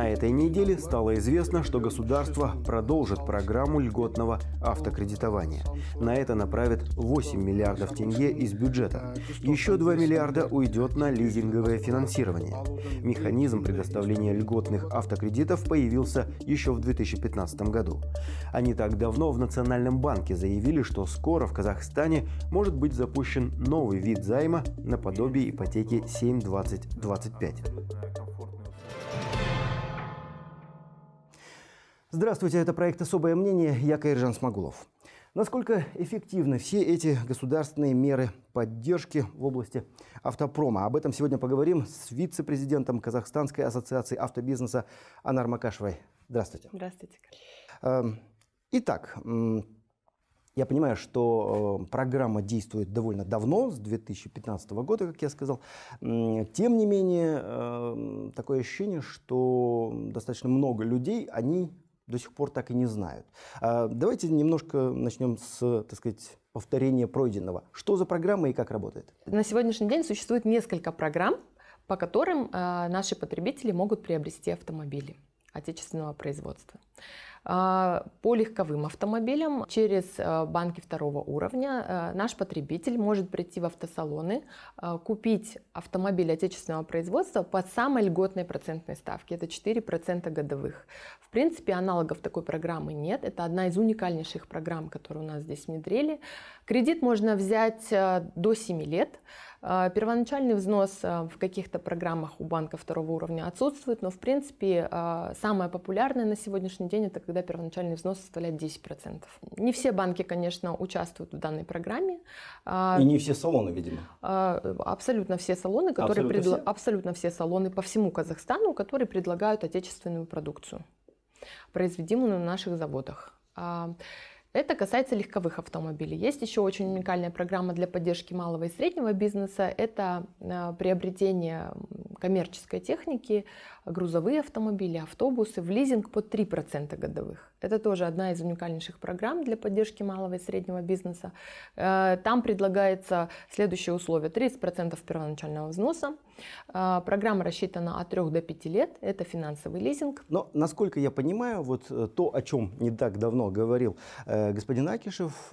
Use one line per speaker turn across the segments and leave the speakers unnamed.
На этой неделе стало известно, что государство продолжит программу льготного автокредитования. На это направит 8 миллиардов тенге из бюджета. Еще 2 миллиарда уйдет на лизинговое финансирование. Механизм предоставления льготных автокредитов появился еще в 2015 году. Они так давно в Национальном банке заявили, что скоро в Казахстане может быть запущен новый вид займа наподобие ипотеки 72025. Здравствуйте, это проект «Особое мнение», я Каиржан Смогулов. Насколько эффективны все эти государственные меры поддержки в области автопрома? Об этом сегодня поговорим с вице-президентом Казахстанской ассоциации автобизнеса Анар Макашевой. Здравствуйте. Здравствуйте. Эм, итак, я понимаю, что э, программа действует довольно давно, с 2015 года, как я сказал. Тем не менее, эм, такое ощущение, что достаточно много людей, они до сих пор так и не знают. А, давайте немножко начнем с, так сказать, повторения пройденного. Что за программа и как работает? На
сегодняшний день существует несколько программ, по которым а, наши потребители могут приобрести автомобили отечественного производства. А, по легковым автомобилям через а, банки второго уровня а, наш потребитель может прийти в автосалоны, купить автомобиль отечественного производства по самой льготной процентной ставке, это 4% годовых. В принципе, аналогов такой программы нет, это одна из уникальнейших программ, которые у нас здесь внедрили. Кредит можно взять до 7 лет. А, первоначальный взнос а, в каких-то программах у банка второго уровня отсутствует, но в принципе а, самое популярное на сегодняшний день это когда первоначальный взнос составляет 10%. Не все банки, конечно, участвуют в данной программе. И не все
салоны, видимо.
Абсолютно все салоны, которые абсолютно, предло... все? абсолютно все салоны по всему Казахстану, которые предлагают отечественную продукцию, произведимую на наших заводах. Это касается легковых автомобилей. Есть еще очень уникальная программа для поддержки малого и среднего бизнеса. Это а, приобретение коммерческой техники грузовые автомобили, автобусы в лизинг по 3% годовых. Это тоже одна из уникальнейших программ для поддержки малого и среднего бизнеса. Э, там предлагается следующее условие. 30% первоначального взноса. Э, программа рассчитана от 3 до 5 лет. Это финансовый
лизинг. Но, насколько я понимаю, вот э, то, о чем не так давно говорил господин Акишев,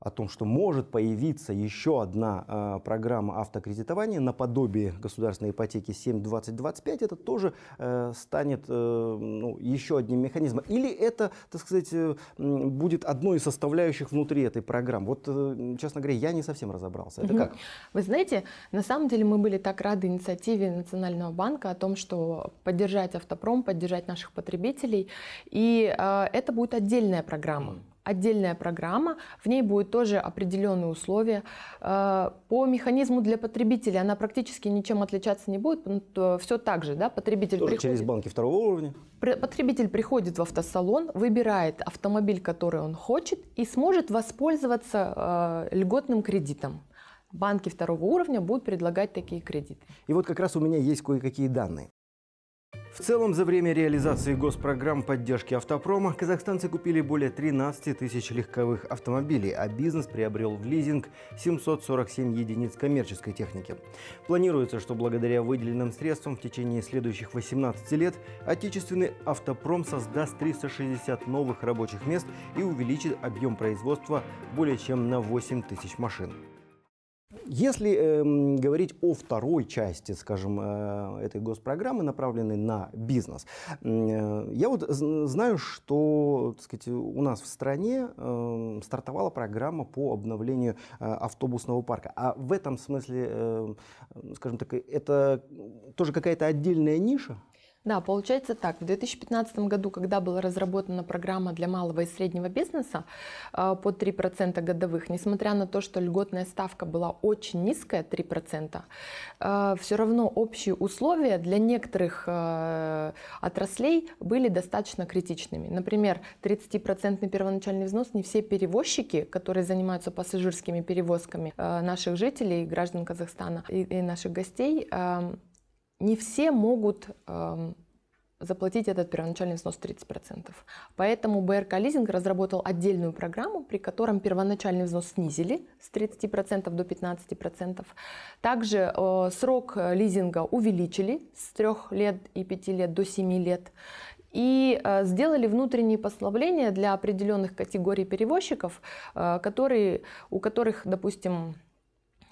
о том, что может появиться еще одна э, программа автокредитования наподобие государственной ипотеки 7.2025, это тоже э, станет э, ну, еще одним механизмом. Или это, так сказать, э, будет одной из составляющих внутри этой программы. Вот, э, честно говоря, я не совсем разобрался. Это угу. как?
Вы знаете, на самом деле мы были так рады инициативе Национального банка о том, что поддержать автопром, поддержать наших потребителей. И э, это будет отдельная программа отдельная программа, в ней будут тоже определенные условия. Э, по механизму для потребителя она практически ничем отличаться не будет, все так же, да, потребитель
тоже приходит... через банки второго уровня?
Потребитель приходит в автосалон, выбирает автомобиль, который он хочет, и сможет воспользоваться э, льготным кредитом.
Банки второго уровня будут предлагать такие кредиты. И вот как раз у меня есть кое-какие данные. В целом, за время реализации госпрограмм поддержки автопрома казахстанцы купили более 13 тысяч легковых автомобилей, а бизнес приобрел в лизинг 747 единиц коммерческой техники. Планируется, что благодаря выделенным средствам в течение следующих 18 лет отечественный автопром создаст 360 новых рабочих мест и увеличит объем производства более чем на 8 тысяч машин. Если э, говорить о второй части, скажем, э, этой госпрограммы, направленной на бизнес, э, я вот знаю, что так сказать, у нас в стране э, стартовала программа по обновлению э, автобусного парка. А в этом смысле, э, скажем так, это тоже какая-то отдельная ниша?
Да, получается так. В 2015 году, когда была разработана программа для малого и среднего бизнеса э, по 3% годовых, несмотря на то, что льготная ставка была очень низкая, 3%, э, все равно общие условия для некоторых э, отраслей были достаточно критичными. Например, 30% первоначальный взнос не все перевозчики, которые занимаются пассажирскими перевозками наших жителей, граждан Казахстана и наших гостей, эм, не все могут эм, заплатить этот первоначальный взнос 30%. Поэтому БРК Лизинг разработал отдельную программу, при котором первоначальный взнос снизили с 30% до 15%. Также э, срок лизинга увеличили с 3 лет и 5 лет до 7 лет. И э, сделали внутренние послабления для определенных категорий перевозчиков, э, которые, у которых, допустим,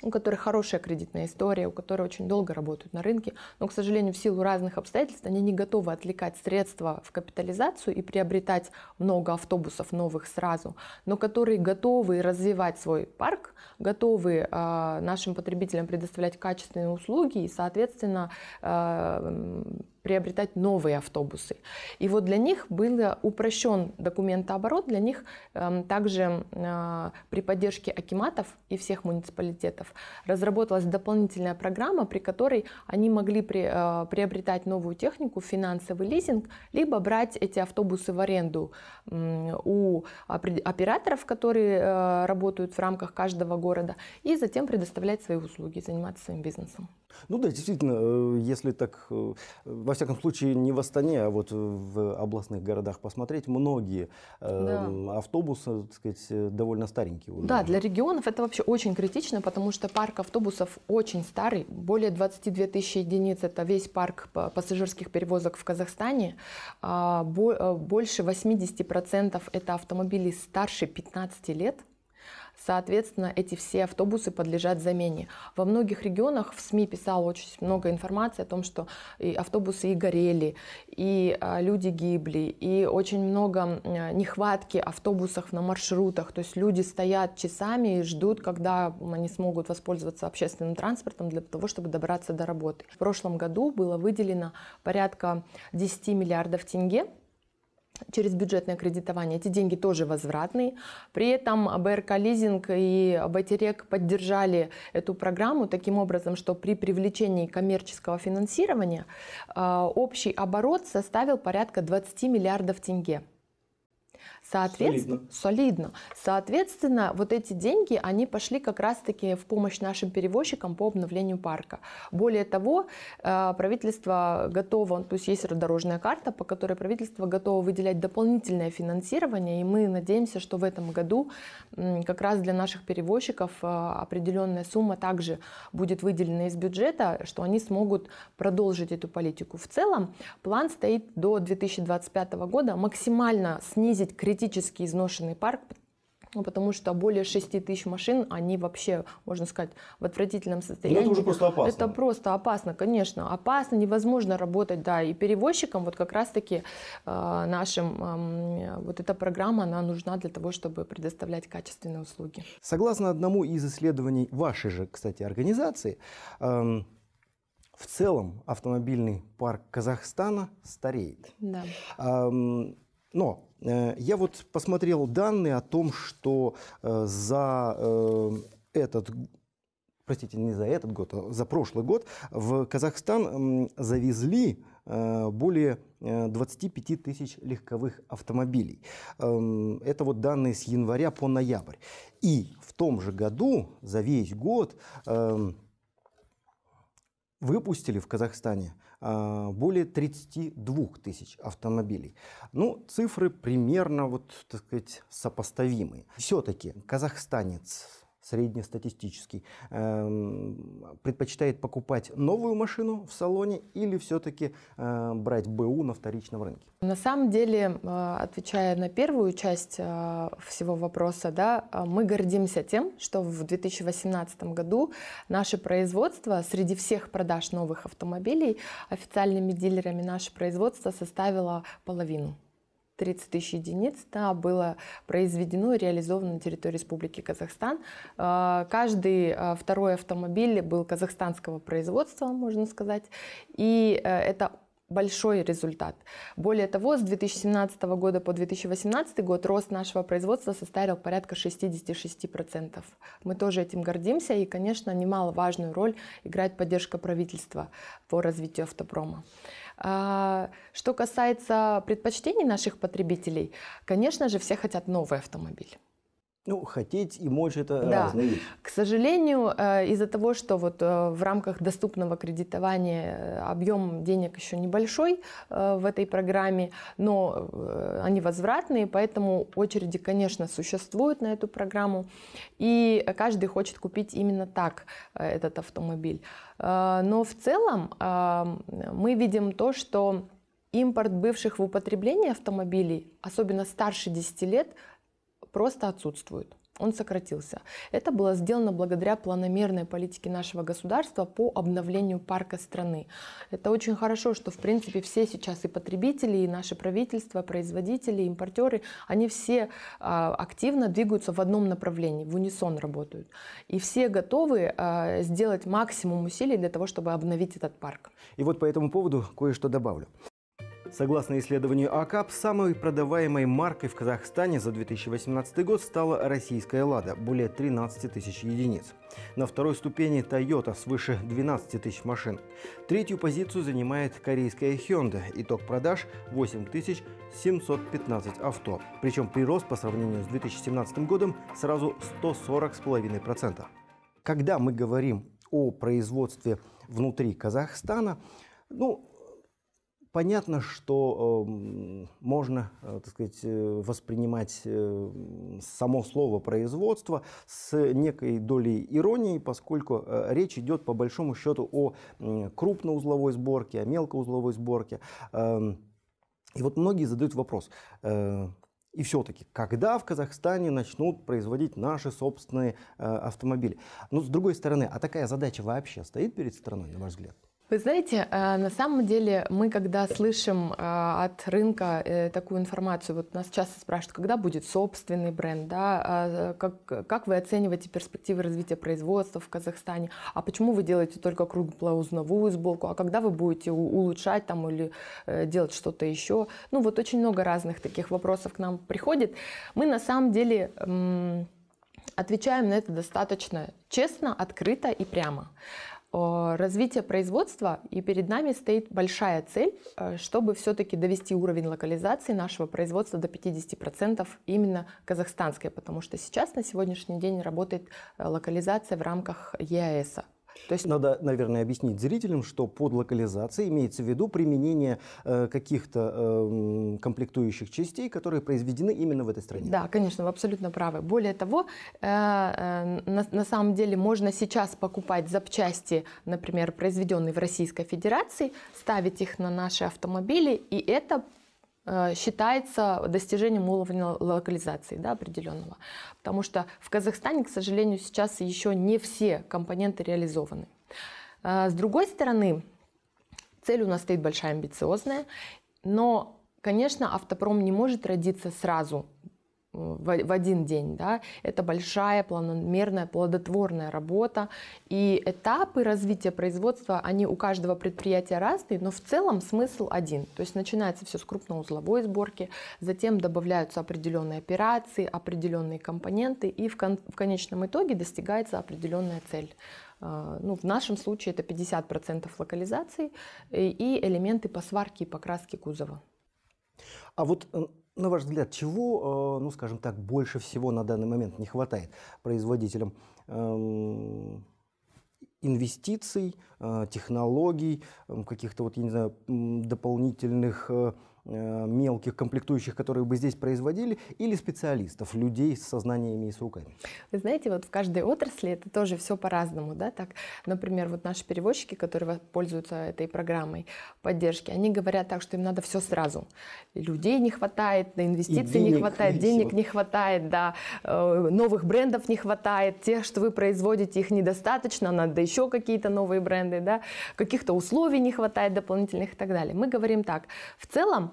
у которых хорошая кредитная история, у которых очень долго работают на рынке, но, к сожалению, в силу разных обстоятельств они не готовы отвлекать средства в капитализацию и приобретать много автобусов новых сразу, но которые готовы развивать свой парк, готовы э, нашим потребителям предоставлять качественные услуги и, соответственно, э, приобретать новые автобусы. И вот для них был э, упрощен документооборот, для них э, также э, при поддержке акиматов и всех муниципалитетов разработалась дополнительная программа, при которой они могли при, э, приобретать новую технику, финансовый лизинг, либо брать эти автобусы в аренду у
операторов,
которые э, работают в рамках каждого города, и затем предоставлять свои услуги, заниматься своим бизнесом.
Ну да, действительно, э, если так, э, во всяком случае, не в Астане, а вот в областных городах посмотреть, многие да. Эм, автобусы, так сказать, э, довольно старенькие. Уже. Да,
для регионов это вообще очень критично, потому что парк автобусов очень старый, более 22 тысячи единиц, это весь парк пассажирских перевозок в Казахстане, а, больше 80% это автомобили старше 15 лет, Соответственно, эти все автобусы подлежат замене. Во многих регионах в СМИ писало очень много информации о том, что и автобусы и горели, и а, люди гибли, и очень много нехватки автобусов на маршрутах. То есть люди стоят часами и ждут, когда они смогут воспользоваться общественным транспортом для того, чтобы добраться до работы. В прошлом году было выделено порядка 10 миллиардов тенге через бюджетное кредитование. Эти деньги тоже возвратные. При этом БРК Лизинг и Байтерек поддержали эту программу таким образом, что при привлечении коммерческого финансирования а, общий оборот составил порядка 20 миллиардов тенге. Соответственно, солидно. солидно. Соответственно, вот эти деньги, они пошли как раз-таки в помощь нашим перевозчикам по обновлению парка. Более того, э, правительство готово, то есть есть дорожная карта, по которой правительство готово выделять дополнительное финансирование, и мы надеемся, что в этом году как раз для наших перевозчиков э, определенная сумма также будет выделена из бюджета, что они смогут продолжить эту политику. В целом план стоит до 2025 года максимально снизить критическую критически изношенный парк, ну, потому что более 6 тысяч машин, они вообще, можно сказать, в отвратительном состоянии. Ну, это уже просто опасно. Это просто опасно, конечно. Опасно, невозможно работать, да. И перевозчикам вот как раз-таки э, нашим, э, вот эта программа, она нужна для того, чтобы предоставлять качественные услуги.
Согласно одному из исследований вашей же, кстати, организации, э, в целом автомобильный парк Казахстана стареет. Да. Э, но Э, я вот посмотрел данные о том, что э, за э, этот простите, не за этот год, а за прошлый год, в Казахстан завезли более 25 тысяч легковых автомобилей. Эм, это вот данные с января по ноябрь. И в том же году, за весь год, эм, выпустили в Казахстане а, более 32 тысяч автомобилей. Ну, цифры примерно, вот, так сказать, сопоставимые. Все-таки казахстанец среднестатистический, эм, предпочитает покупать новую машину в салоне или все-таки э, брать БУ на вторичном рынке?
На самом деле, э, отвечая на первую часть э, всего вопроса, да, мы гордимся тем, что в 2018 году наше производство среди всех продаж новых автомобилей официальными дилерами наше производство составило половину. 30 тысяч единиц да, было произведено и реализовано на территории Республики Казахстан. А, каждый а, второй автомобиль был казахстанского производства, можно сказать, и э, это большой результат. Более того, с 2017 года по 2018 год рост нашего производства составил порядка 66%. Мы тоже этим гордимся, и, конечно, немаловажную роль играет поддержка правительства по развитию автопрома. А, что касается предпочтений наших потребителей, конечно же, все хотят новый
автомобиль. Ну, хотеть и мочь это да. разные
К сожалению, э, из-за того, что вот э, в рамках доступного кредитования э, объем денег еще небольшой в этой программе, но они возвратные, поэтому очереди, конечно, существуют на эту программу, и каждый хочет купить именно так этот автомобиль. Но в целом мы видим то, что импорт бывших в употреблении автомобилей, особенно старше 10 лет, просто отсутствует он сократился. Это было сделано благодаря планомерной политике нашего государства по обновлению парка страны. Это очень хорошо, что в принципе все сейчас и потребители, и наши правительства, производители, импортеры, они все а, активно двигаются в одном направлении, в унисон работают. И все готовы а, сделать максимум усилий для того, чтобы обновить этот парк.
И вот по этому поводу кое-что добавлю. Согласно исследованию АКАП, самой продаваемой маркой в Казахстане за 2018 год стала российская «Лада» – более 13 тысяч единиц. На второй ступени Toyota свыше 12 тысяч машин. Третью позицию занимает корейская Hyundai. Итог продаж 8715 авто. Причем прирост по сравнению с 2017 годом сразу 140,5%. Когда мы говорим о производстве внутри Казахстана, ну, Понятно, что э, можно, э, так сказать, э, воспринимать э, само слово производство с некой долей иронии, поскольку э, речь идет по большому счету о э, крупноузловой сборке, о мелкоузловой сборке. Э, и вот многие задают вопрос, э, и все-таки, когда в Казахстане начнут производить наши собственные э, автомобили? Но ну, с другой стороны, а такая задача вообще стоит перед страной, на ваш взгляд?
Вы знаете, э, на самом деле мы, когда слышим э, от рынка э, такую информацию, вот нас часто спрашивают, когда будет собственный бренд, да, а, как, как вы оцениваете перспективы развития производства в Казахстане, а почему вы делаете только круглоузновую сборку, а когда вы будете улучшать там или делать что-то еще. Ну вот очень много разных таких вопросов к нам приходит. Мы на самом деле отвечаем на это достаточно честно, открыто и прямо. Э, развитие производства, и перед нами стоит большая цель, э, чтобы все-таки довести уровень локализации нашего производства до 50% именно казахстанской, потому что сейчас на сегодняшний день работает э, локализация в рамках ЕАЭСа.
То есть надо, наверное, объяснить зрителям, что под локализацией имеется в виду применение э, каких-то э, комплектующих частей, которые произведены именно в этой стране.
Да, конечно, вы абсолютно правы. Более того, э, э, на, на самом деле можно сейчас покупать запчасти, например, произведенные в Российской Федерации, ставить их на наши автомобили, и это Э, считается достижением уровня локализации да, определенного. Потому что в Казахстане, к сожалению, сейчас еще не все компоненты реализованы. Э, с другой стороны, цель у нас стоит большая, амбициозная, но, конечно, автопром не может родиться сразу в один день. Да? Это большая, планомерная, плодотворная работа. И этапы развития производства, они у каждого предприятия разные, но в целом смысл один. То есть начинается все с крупноузловой сборки, затем добавляются определенные операции, определенные компоненты, и в, кон в конечном итоге достигается определенная цель. А, ну, в нашем случае это 50% локализации э, и элементы по сварке и покраске кузова.
А вот э, на ваш взгляд, чего, э, ну, скажем так, больше всего на данный момент не хватает производителям эм, инвестиций, э, технологий, каких-то вот, я не знаю, дополнительных э, Э, мелких комплектующих, которые бы здесь производили, или специалистов, людей с сознаниями и с руками?
Вы знаете, вот в каждой отрасли это тоже все по-разному, да, так, например, вот наши перевозчики, которые пользуются этой программой поддержки, они говорят так, что им надо все сразу. людей не хватает, да, инвестиций денег, не хватает, денег не хватает, да, э, новых брендов не хватает, тех, что вы производите, их недостаточно, надо еще какие-то новые бренды, да, каких-то условий не хватает дополнительных и так далее. Мы говорим так, в целом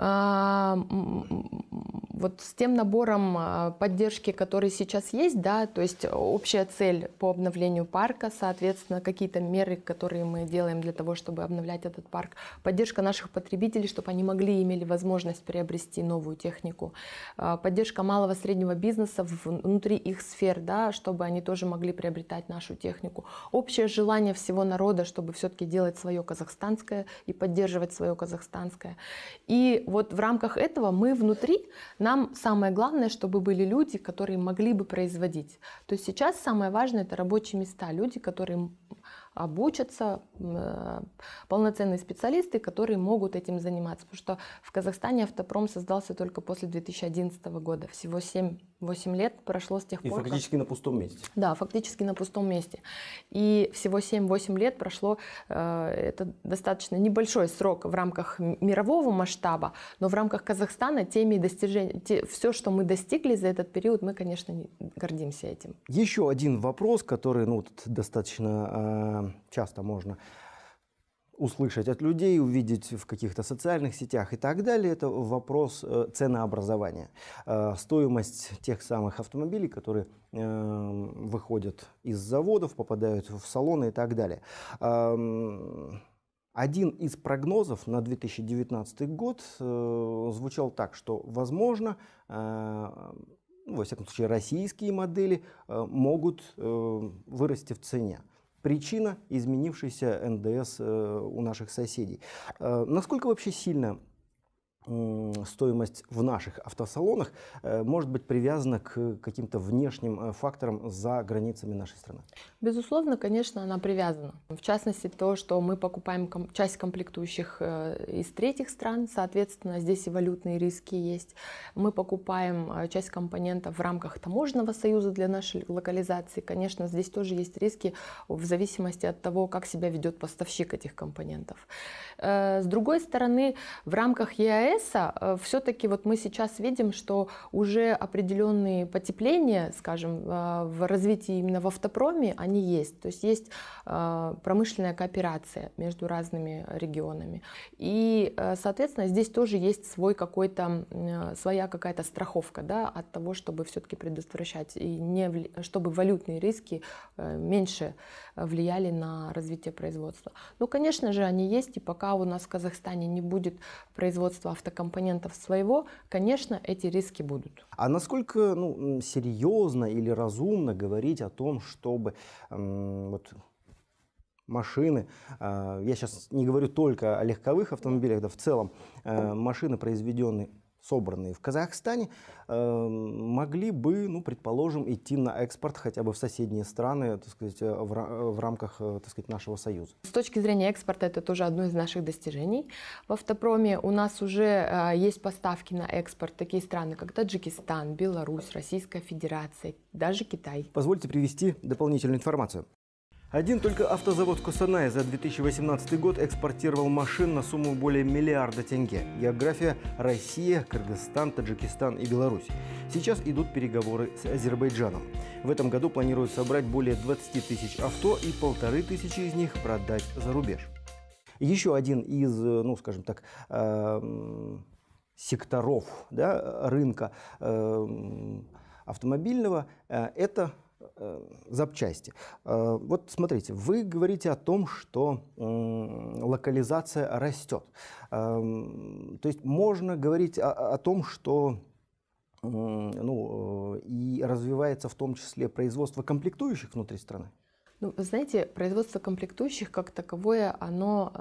А, вот с тем набором а, поддержки, который сейчас есть, да, то есть общая цель по обновлению парка, соответственно, какие-то меры, которые мы делаем для того, чтобы обновлять этот парк, поддержка наших потребителей, чтобы они могли, имели возможность приобрести новую технику, а, поддержка малого среднего бизнеса внутри их сфер, да, чтобы они тоже могли приобретать нашу технику, общее желание всего народа, чтобы все-таки делать свое казахстанское и поддерживать свое казахстанское. И вот в рамках этого мы внутри, нам самое главное, чтобы были люди, которые могли бы производить. То есть сейчас самое важное это рабочие места, люди, которые обучатся, э, полноценные специалисты, которые могут этим заниматься. Потому что в Казахстане автопром создался только после 2011 года, всего 7 8 лет прошло с тех пор. И фактически
как... на пустом месте.
Да, фактически на пустом месте. И всего 7-8 лет прошло, э, это достаточно небольшой срок в рамках мирового масштаба, но в рамках Казахстана теми достижениями, те, все, что мы достигли за этот период, мы, конечно, гордимся этим.
Еще один вопрос, который ну, достаточно э, часто можно услышать от людей, увидеть в каких-то социальных сетях и так далее, это вопрос э, ценообразования. Э, стоимость тех самых автомобилей, которые э, выходят из заводов, попадают в салоны и так далее. Эм, один из прогнозов на 2019 год звучал так, что, возможно, ну, во всяком случае, российские модели могут вырасти в цене причина изменившейся НДС э, у наших соседей. Э, насколько вообще сильно стоимость в наших автосалонах э, может быть привязана к каким-то внешним э, факторам за границами нашей страны?
Безусловно, конечно, она привязана. В частности, то, что мы покупаем часть комплектующих э, из третьих стран, соответственно, здесь и валютные риски есть. Мы покупаем часть компонентов в рамках таможенного союза для нашей локализации. Конечно, здесь тоже есть риски в зависимости от того, как себя ведет поставщик этих компонентов. С другой стороны, в рамках ЕАЭС процесса э, все-таки вот мы сейчас видим, что уже определенные потепления, скажем, э, в развитии именно в автопроме, они есть. То есть есть э, промышленная кооперация между разными регионами. И, соответственно, здесь тоже есть свой какой-то, своя какая-то страховка да, от того, чтобы все-таки предотвращать, и не, чтобы валютные риски меньше влияли на развитие производства. Ну, конечно же, они есть, и пока у нас в Казахстане не будет производства автопрома, каких-то компонентов своего, конечно, эти риски будут.
А насколько ну, серьезно или разумно говорить о том, чтобы эм, вот, машины, э, я сейчас не говорю только о легковых автомобилях, да в целом э, машины, произведенные собранные в Казахстане, эм, могли бы, ну, предположим, идти на экспорт хотя бы в соседние страны, так сказать, э, э, в рамках, э, так сказать, нашего союза.
С точки зрения экспорта это тоже одно из наших достижений. В автопроме у нас уже есть поставки на экспорт такие страны, как Таджикистан, Беларусь, Российская Федерация, даже Китай.
Позвольте привести дополнительную информацию. Один только автозавод Кустаная за 2018 год экспортировал машин на сумму более миллиарда тенге. География – Россия, Кыргызстан, Таджикистан и Беларусь. Сейчас идут переговоры с Азербайджаном. В этом году планируют собрать более 20 тысяч авто и полторы тысячи из них продать за рубеж. Еще один из, ну, скажем так, эм, секторов да, рынка эм, автомобильного э, – это Э, запчасти. Э, вот смотрите, вы говорите о том, что локализация растет. Эм, то есть можно говорить о, о том, что ну, э, и развивается в том числе производство комплектующих внутри страны?
Ну, вы знаете, производство комплектующих как таковое, оно,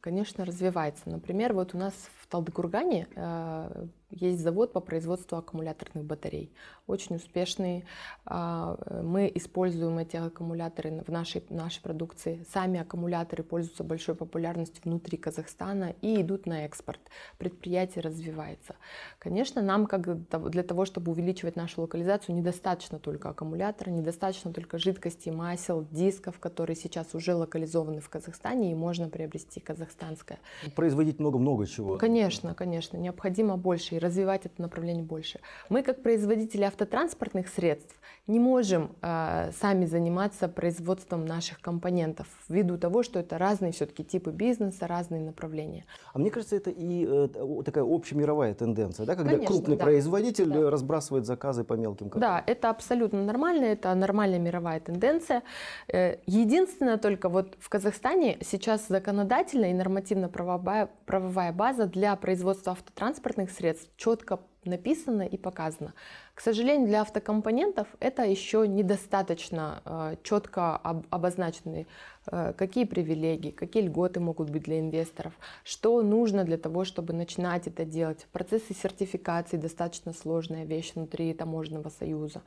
конечно, развивается. Например, вот у нас Талдыкургане э, есть завод по производству аккумуляторных батарей. Очень успешный. А, э, мы используем эти аккумуляторы в нашей, нашей продукции. Сами аккумуляторы пользуются большой популярностью внутри Казахстана и идут на экспорт. Предприятие развивается. Конечно, нам как для того, чтобы увеличивать нашу локализацию, недостаточно только аккумулятора, недостаточно только жидкости, масел, дисков, которые сейчас уже локализованы в Казахстане и можно приобрести казахстанское.
Производить много-много чего. Конечно
Конечно, конечно, необходимо больше и развивать это направление больше. Мы, как производители автотранспортных средств, не можем э, сами заниматься производством наших компонентов, ввиду того, что это разные все-таки типы бизнеса, разные направления.
А мне кажется, это и э, такая общемировая тенденция, да, когда конечно, крупный да. производитель да. разбрасывает заказы по мелким
компаниям. Да, это абсолютно нормально, это нормальная мировая тенденция. Э, единственное только вот в Казахстане сейчас законодательная и нормативно-правовая правовая база для для производства автотранспортных средств четко написано и показано. К сожалению, для автокомпонентов это еще недостаточно э, четко обозначены, э, какие привилегии, какие льготы могут быть для инвесторов, что нужно для того, чтобы начинать это делать. Процессы сертификации достаточно сложная вещь внутри таможенного союза.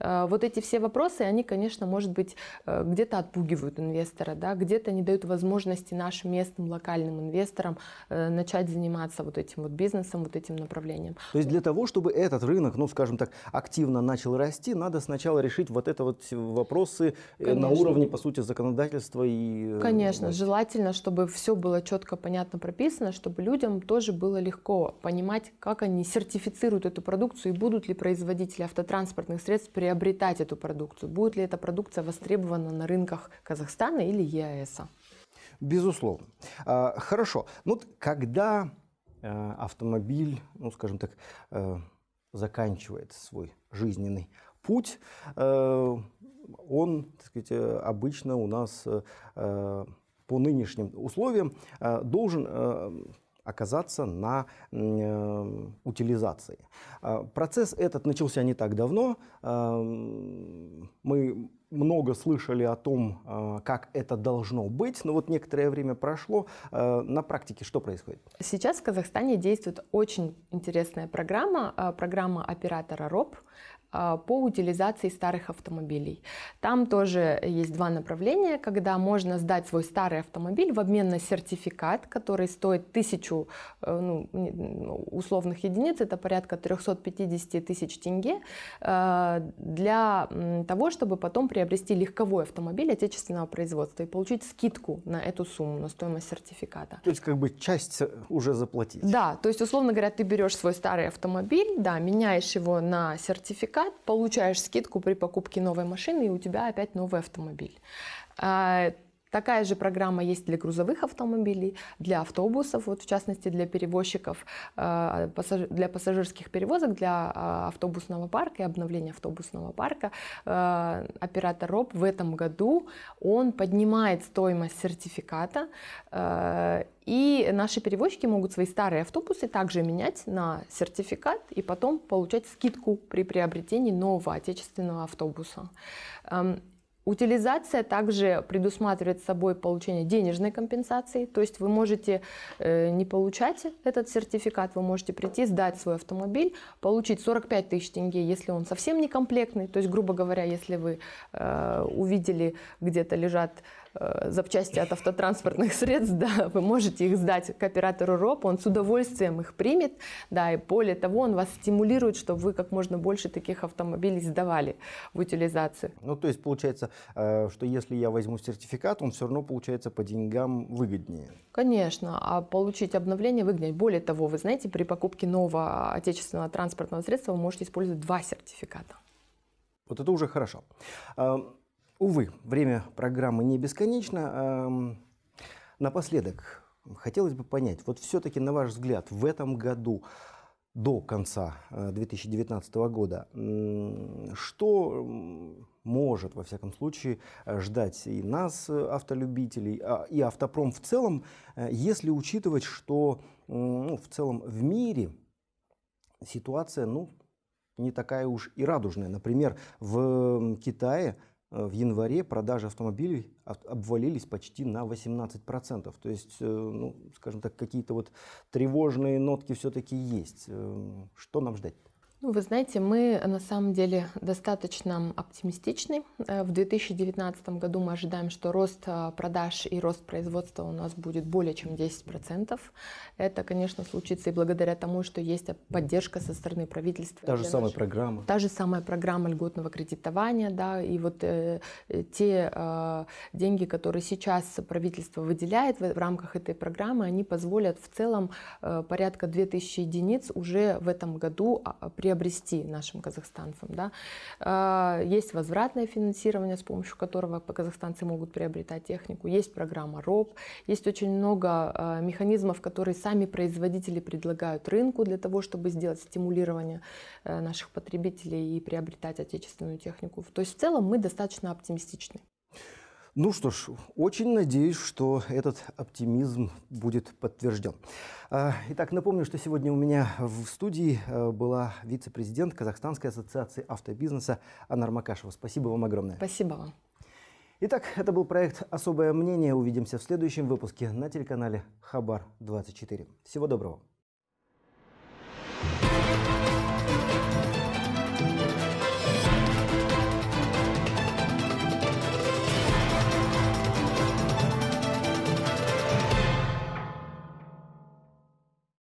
Э, вот эти все вопросы, они, конечно, может быть, где-то отпугивают инвестора, да, где-то не дают возможности нашим местным локальным инвесторам начать заниматься вот этим вот бизнесом, вот этим направлением.
То есть для того, чтобы этот рынок, ну, скажем так, активно начал расти, надо сначала решить вот это вот вопросы э, Конечно. на уровне, по сути, законодательства и... Э, Конечно, власти.
желательно, чтобы все было четко, понятно прописано, чтобы людям тоже было легко понимать, как они сертифицируют эту продукцию и будут ли производители автотранспортных средств приобретать эту продукцию, будет ли эта продукция востребована на рынках Казахстана или ЕАЭСа.
Безусловно. А, хорошо. Ну, когда Э, автомобиль, ну, скажем так, э, заканчивает свой жизненный путь, э, он, так сказать, обычно у нас по нынешним условиям должен оказаться на утилизации. Процесс этот начался не так давно. мы много слышали о том, э, как это должно быть, но вот некоторое время прошло. Э, на практике что происходит?
Сейчас в Казахстане действует очень интересная программа, э, программа оператора РОП. А, по утилизации старых автомобилей. Там тоже есть два направления, когда можно сдать свой старый автомобиль в обмен на сертификат, который стоит тысячу э, ну, ну, условных единиц, это порядка 350 тысяч тенге, э, для того, чтобы потом приобрести легковой автомобиль отечественного производства и получить скидку на эту сумму, на стоимость сертификата.
То есть как бы часть э, уже заплатить.
Да, то есть условно говоря, ты берешь свой старый автомобиль, да, меняешь его на сертификат, получаешь скидку при покупке новой машины, и у тебя опять новый автомобиль. А, Такая же программа есть для грузовых автомобилей, для автобусов, вот в частности для перевозчиков, э, для пассажирских перевозок, для э, автобусного парка и обновления автобусного парка. Э, оператор РОП в этом году он поднимает стоимость сертификата и наши перевозчики могут свои старые автобусы также менять на сертификат и потом получать скидку при приобретении нового отечественного автобуса. Эм, Утилизация также предусматривает собой получение денежной компенсации, то есть вы можете э, не получать этот сертификат, вы можете прийти, сдать свой автомобиль, получить 45 тысяч тенге, если он совсем не комплектный, то есть, грубо говоря, если вы э, увидели где-то лежат Э, запчасти от автотранспортных средств, да, вы можете их сдать кооператору РОП, он с удовольствием их примет, да, и более того, он вас стимулирует, чтобы вы как можно больше таких автомобилей сдавали в утилизацию.
Ну, то есть получается, э, что если я возьму сертификат, он все равно получается по деньгам выгоднее.
Конечно, а получить обновление выгоднее. Более того, вы знаете, при покупке нового отечественного транспортного средства вы можете использовать два сертификата.
Вот это уже хорошо. Э, Увы, время программы не бесконечно. Напоследок, хотелось бы понять, вот все-таки, на ваш взгляд, в этом году, до конца 2019 э, года, что может, во всяком случае, ждать и нас, э, автолюбителей, а, и автопром в целом, э, если учитывать, что ну, в целом в мире ситуация, ну, не такая уж и радужная. Например, в Китае – Э, в январе продажи автомобилей обвалились почти на 18%. То есть, э, ну, скажем так, какие-то вот тревожные нотки все-таки есть. Эм, что нам ждать? Ну,
вы знаете, мы э, на самом деле достаточно оптимистичны. Э, в 2019 году мы ожидаем, что рост э, продаж и рост производства у нас будет более чем 10%. Это, конечно, случится и благодаря тому, что есть поддержка со стороны правительства. Та же самая наших... программа. Та же самая программа льготного кредитования, да, и вот э, те э, деньги, которые сейчас правительство выделяет в, в рамках этой программы, они позволят в целом э, порядка 2000 единиц уже в этом году при а, а, приобрести нашим казахстанцам. Да. А, есть возвратное финансирование, с помощью которого казахстанцы могут приобретать технику. Есть программа РОП, есть очень много а, механизмов, которые сами производители предлагают рынку для того, чтобы сделать стимулирование э, наших потребителей и приобретать отечественную технику. То есть в целом мы достаточно оптимистичны.
Ну что ж, очень надеюсь, что этот оптимизм будет подтвержден. А, итак, напомню, что сегодня у меня в студии э, была вице-президент Казахстанской ассоциации автобизнеса Анар Макашева. Спасибо вам огромное. Спасибо вам. Итак, это был проект «Особое мнение». Увидимся в следующем выпуске на телеканале Хабар 24. Всего доброго.